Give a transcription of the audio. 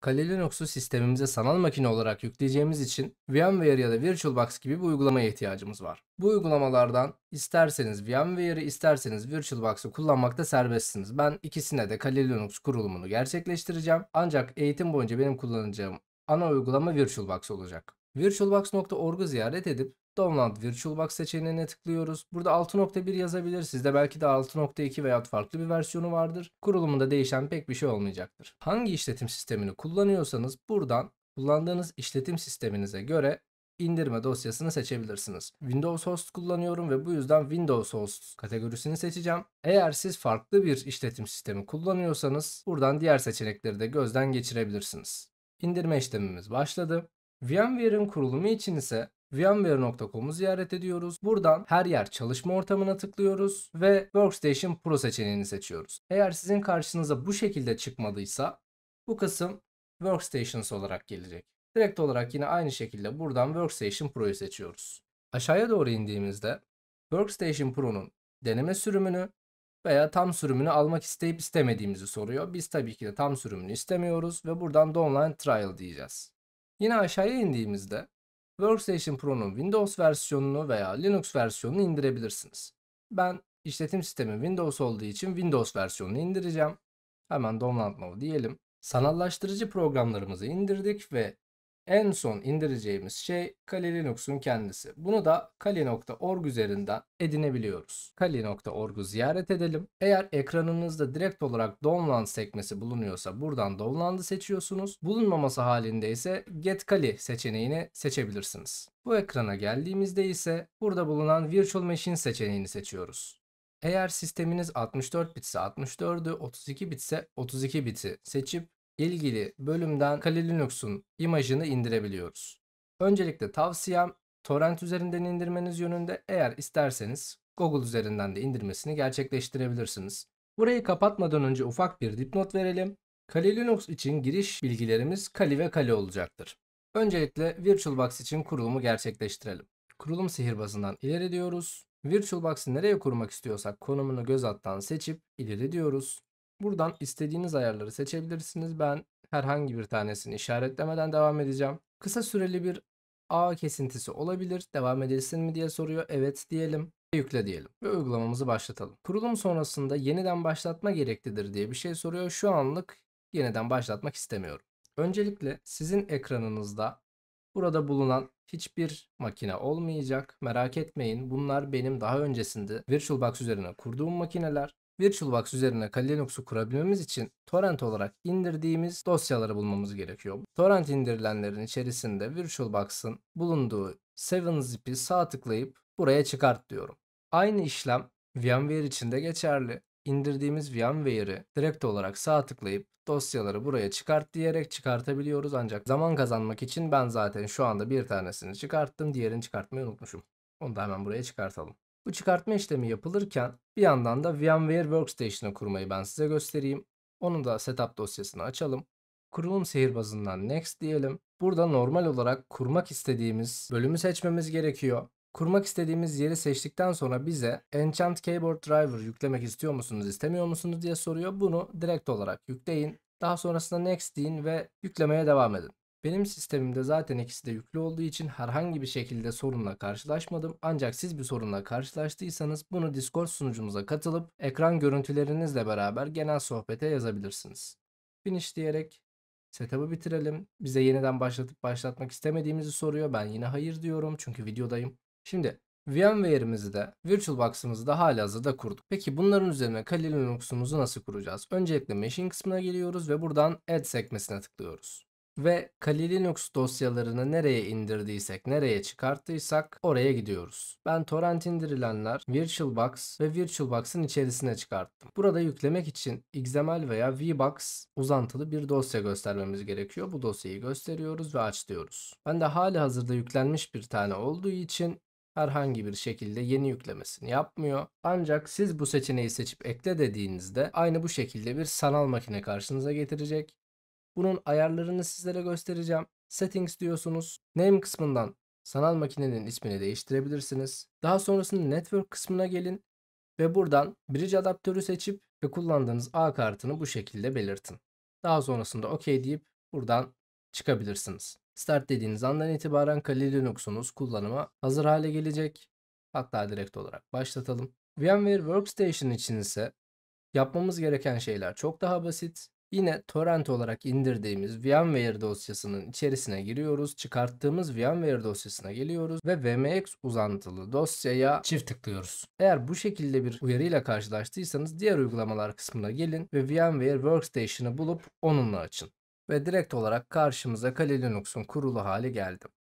Kali Linux'u sistemimize sanal makine olarak yükleyeceğimiz için VMware ya da VirtualBox gibi bir uygulamaya ihtiyacımız var. Bu uygulamalardan isterseniz VMware'ı isterseniz VirtualBox'u kullanmakta serbestsiniz. Ben ikisine de Kali Linux kurulumunu gerçekleştireceğim. Ancak eğitim boyunca benim kullanacağım ana uygulama VirtualBox olacak. VirtualBox.org'u ziyaret edip Download VirtualBox seçeneğine tıklıyoruz. Burada 6.1 yazabilir. Sizde belki de 6.2 veya farklı bir versiyonu vardır. Kurulumunda değişen pek bir şey olmayacaktır. Hangi işletim sistemini kullanıyorsanız buradan kullandığınız işletim sisteminize göre indirme dosyasını seçebilirsiniz. Windows Host kullanıyorum ve bu yüzden Windows Host kategorisini seçeceğim. Eğer siz farklı bir işletim sistemi kullanıyorsanız buradan diğer seçenekleri de gözden geçirebilirsiniz. İndirme işlemimiz başladı. VMware'in kurulumu için ise VMware.com'u ziyaret ediyoruz. Buradan her yer çalışma ortamına tıklıyoruz ve Workstation Pro seçeneğini seçiyoruz. Eğer sizin karşınıza bu şekilde çıkmadıysa bu kısım Workstations olarak gelecek. Direkt olarak yine aynı şekilde buradan Workstation Pro'yu seçiyoruz. Aşağıya doğru indiğimizde Workstation Pro'nun deneme sürümünü veya tam sürümünü almak isteyip istemediğimizi soruyor. Biz tabii ki de tam sürümünü istemiyoruz ve buradan da trial diyeceğiz. Yine aşağıya indiğimizde Workstation Pro'nun Windows versiyonunu veya Linux versiyonunu indirebilirsiniz. Ben işletim sistemi Windows olduğu için Windows versiyonunu indireceğim. Hemen download now diyelim. Sanallaştırıcı programlarımızı indirdik ve en son indireceğimiz şey Kali Linux'un kendisi. Bunu da kali.org üzerinden edinebiliyoruz. Kali.org'u ziyaret edelim. Eğer ekranınızda direkt olarak download sekmesi bulunuyorsa buradan download'ı seçiyorsunuz. Bulunmaması halinde ise Get Kali seçeneğini seçebilirsiniz. Bu ekrana geldiğimizde ise burada bulunan Virtual Machine seçeneğini seçiyoruz. Eğer sisteminiz 64 bitse 64'ü, 32 bitse 32 biti seçip ilgili bölümden Kali Linux'un imajını indirebiliyoruz. Öncelikle tavsiyem torrent üzerinden indirmeniz yönünde eğer isterseniz Google üzerinden de indirmesini gerçekleştirebilirsiniz. Burayı kapatmadan önce ufak bir dipnot verelim. Kali Linux için giriş bilgilerimiz Kali ve Kali olacaktır. Öncelikle VirtualBox için kurulumu gerçekleştirelim. Kurulum sihirbazından ileri diyoruz. VirtualBox'ı nereye kurmak istiyorsak konumunu göz alttan seçip ileri diyoruz. Buradan istediğiniz ayarları seçebilirsiniz. Ben herhangi bir tanesini işaretlemeden devam edeceğim. Kısa süreli bir A kesintisi olabilir. Devam edilsin mi diye soruyor. Evet diyelim. Yükle diyelim ve uygulamamızı başlatalım. Kurulum sonrasında yeniden başlatma gereklidir diye bir şey soruyor. Şu anlık yeniden başlatmak istemiyorum. Öncelikle sizin ekranınızda burada bulunan hiçbir makine olmayacak. Merak etmeyin bunlar benim daha öncesinde VirtualBox üzerine kurduğum makineler. VirtualBox üzerine kali Linux'u kurabilmemiz için torrent olarak indirdiğimiz dosyaları bulmamız gerekiyor. Torrent indirilenlerin içerisinde VirtualBox'ın bulunduğu 7-zip'i sağ tıklayıp buraya çıkart diyorum. Aynı işlem VMware için de geçerli. İndirdiğimiz VMware'i direkt olarak sağ tıklayıp dosyaları buraya çıkart diyerek çıkartabiliyoruz ancak zaman kazanmak için ben zaten şu anda bir tanesini çıkarttım diğerini çıkartmayı unutmuşum. Onu da hemen buraya çıkartalım. Bu çıkartma işlemi yapılırken bir yandan da VMware Workstation'ı kurmayı ben size göstereyim. Onu da setup dosyasını açalım. Kurulum sihirbazından next diyelim. Burada normal olarak kurmak istediğimiz bölümü seçmemiz gerekiyor. Kurmak istediğimiz yeri seçtikten sonra bize Enchant Keyboard Driver yüklemek istiyor musunuz istemiyor musunuz diye soruyor. Bunu direkt olarak yükleyin. Daha sonrasında next deyin ve yüklemeye devam edin. Benim sistemimde zaten ikisi de yüklü olduğu için herhangi bir şekilde sorunla karşılaşmadım. Ancak siz bir sorunla karşılaştıysanız bunu Discord sunucumuza katılıp ekran görüntülerinizle beraber genel sohbete yazabilirsiniz. Finish diyerek setup'ı bitirelim. Bize yeniden başlatıp başlatmak istemediğimizi soruyor. Ben yine hayır diyorum çünkü videodayım. Şimdi VMware'imizi de VirtualBox'ımızı da hala hazırda kurduk. Peki bunların üzerine Kali Linux'umuzu nasıl kuracağız? Öncelikle Machine kısmına geliyoruz ve buradan Add sekmesine tıklıyoruz ve Kali Linux dosyalarını nereye indirdiysek, nereye çıkarttıysak oraya gidiyoruz. Ben torrent indirilenler VirtualBox ve VirtualBox'ın içerisine çıkarttım. Burada yüklemek için XML veya VBox uzantılı bir dosya göstermemiz gerekiyor. Bu dosyayı gösteriyoruz ve açlıyoruz. Ben de hali hazırda yüklenmiş bir tane olduğu için herhangi bir şekilde yeni yüklemesini yapmıyor. Ancak siz bu seçeneği seçip ekle dediğinizde aynı bu şekilde bir sanal makine karşınıza getirecek bunun ayarlarını sizlere göstereceğim. Settings diyorsunuz. Name kısmından sanal makinenin ismini değiştirebilirsiniz. Daha sonrasında network kısmına gelin ve buradan bridge adaptörü seçip ve kullandığınız ağ kartını bu şekilde belirtin. Daha sonrasında OK deyip buradan çıkabilirsiniz. Start dediğiniz andan itibaren Kali Linux'unuz kullanıma hazır hale gelecek. Hatta direkt olarak başlatalım. VMware Workstation için ise yapmamız gereken şeyler çok daha basit. Yine torrent olarak indirdiğimiz VMware dosyasının içerisine giriyoruz. Çıkarttığımız VMware dosyasına geliyoruz ve VMX uzantılı dosyaya çift tıklıyoruz. Eğer bu şekilde bir uyarıyla karşılaştıysanız diğer uygulamalar kısmına gelin ve VMware Workstation'ı bulup onunla açın. Ve direkt olarak karşımıza Kali Linux'un kurulu hali geldi.